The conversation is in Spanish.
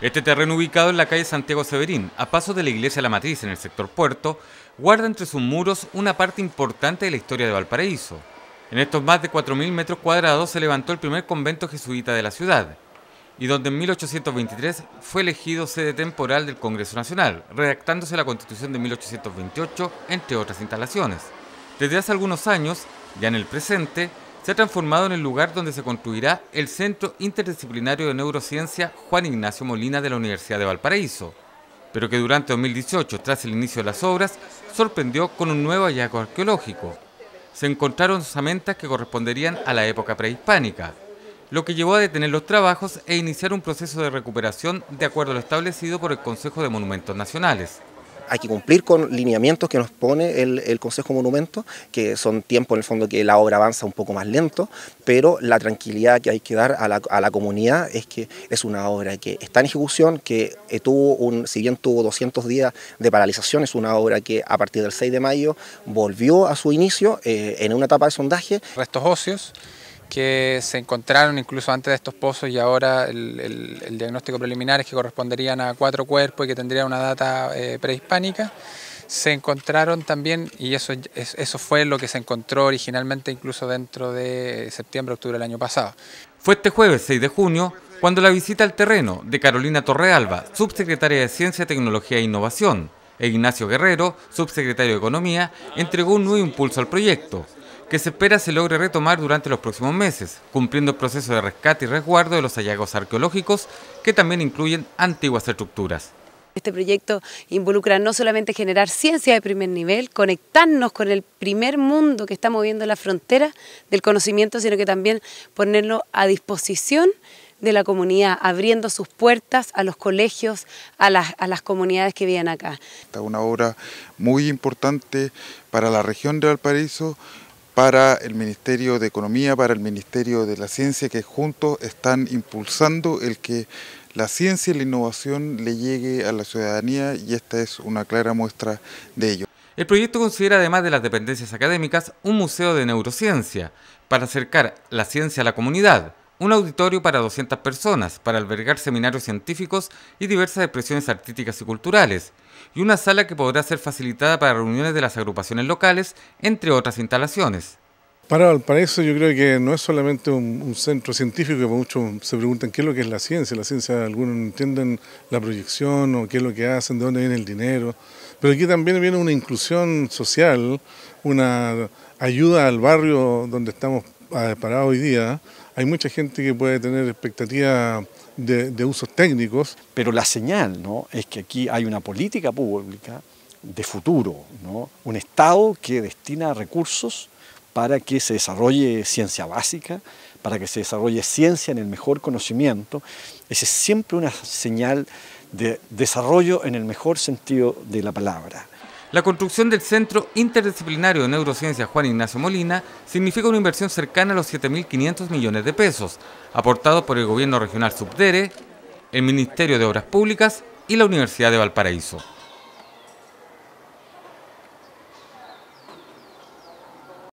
Este terreno ubicado en la calle Santiago Severín, a paso de la iglesia La Matriz en el sector puerto, guarda entre sus muros una parte importante de la historia de Valparaíso. En estos más de 4.000 metros cuadrados se levantó el primer convento jesuita de la ciudad, y donde en 1823 fue elegido sede temporal del Congreso Nacional, redactándose la Constitución de 1828, entre otras instalaciones. Desde hace algunos años, ya en el presente, se ha transformado en el lugar donde se construirá el Centro Interdisciplinario de Neurociencia Juan Ignacio Molina de la Universidad de Valparaíso, pero que durante 2018, tras el inicio de las obras, sorprendió con un nuevo hallazgo arqueológico. Se encontraron osamentas que corresponderían a la época prehispánica, lo que llevó a detener los trabajos e iniciar un proceso de recuperación de acuerdo a lo establecido por el Consejo de Monumentos Nacionales hay que cumplir con lineamientos que nos pone el, Consejo Monumento, que son tiempos en el fondo que la obra avanza un poco más lento, pero la tranquilidad que hay que dar a la, comunidad es que es una obra que está en ejecución, que eh, tuvo un, si bien tuvo 200 días de paralización, es una obra que a partir del 6 de mayo volvió a su inicio eh, en una etapa de sondaje. Restos óseos que se encontraron incluso antes de estos pozos y ahora el, el, diagnóstico preliminar es que corresponderían a cuatro cuerpos y que tendrían una data eh, prehispánica. Se encontraron también, y eso, eso fue lo que se encontró originalmente incluso dentro de septiembre, octubre del año pasado. Fue este jueves 6 de junio cuando la visita al terreno de Carolina Torrealba, subsecretaria de Ciencia, Tecnología e Innovación, e Ignacio Guerrero, subsecretario de Economía, entregó un nuevo impulso al proyecto, que se espera se logre retomar durante los próximos meses, cumpliendo el proceso de rescate y resguardo de los hallazgos arqueológicos que también incluyen antiguas estructuras. Este proyecto involucra no solamente generar ciencia de primer nivel, conectarnos con el primer mundo que está moviendo la frontera del conocimiento, sino que también ponerlo a disposición de la comunidad, abriendo sus puertas a los colegios, a las, a las comunidades que viven acá. Esta es una obra muy importante para la región de Valparaíso, para el Ministerio de Economía, para el Ministerio de la Ciencia, que juntos están impulsando el que la ciencia y la innovación le llegue a la ciudadanía y esta es una clara muestra de ello. El proyecto considera además de las dependencias académicas un museo de neurociencia para acercar la ciencia a la comunidad un auditorio para 200 personas para albergar seminarios científicos y diversas expresiones artísticas y culturales, y una sala que podrá ser facilitada para reuniones de las agrupaciones locales, entre otras instalaciones. Para eso yo creo que no es solamente un, centro científico, que muchos se preguntan qué es lo que es la ciencia, la ciencia algunos no entienden la proyección o qué es lo que hacen, de dónde viene el dinero, pero aquí también viene una inclusión social, una ayuda al barrio donde estamos eh, parados hoy día, hay mucha gente que puede tener expectativas de, usos técnicos. Pero la señal es que aquí hay una política pública de futuro, un Estado que destina recursos para que se desarrolle ciencia básica, para que se desarrolle ciencia en el mejor conocimiento. Esa es siempre una señal de desarrollo en el mejor sentido de la palabra. La construcción del Centro Interdisciplinario de Neurociencia Juan Ignacio Molina significa una inversión cercana a los 7.500 millones de pesos, aportado por el Gobierno Regional Subdere, el Ministerio de Obras Públicas y la Universidad de Valparaíso.